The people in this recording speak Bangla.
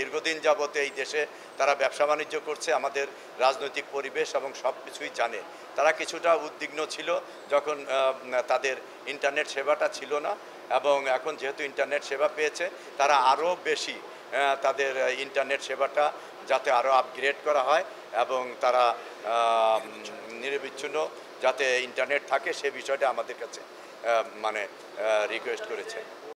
দীর্ঘদিন যাবত এই দেশে তারা ব্যবসা বাণিজ্য করছে আমাদের রাজনৈতিক পরিবেশ এবং সব কিছুই জানে তারা কিছুটা উদ্বিগ্ন ছিল যখন তাদের ইন্টারনেট সেবাটা ছিল না এবং এখন যেহেতু ইন্টারনেট সেবা পেয়েছে তারা আরও বেশি তাদের ইন্টারনেট সেবাটা যাতে আরও আপগ্রেড করা হয় এবং তারা নিরবিচ্ছিন্ন যাতে ইন্টারনেট থাকে সে বিষয়টা আমাদের কাছে মানে রিকোয়েস্ট করেছে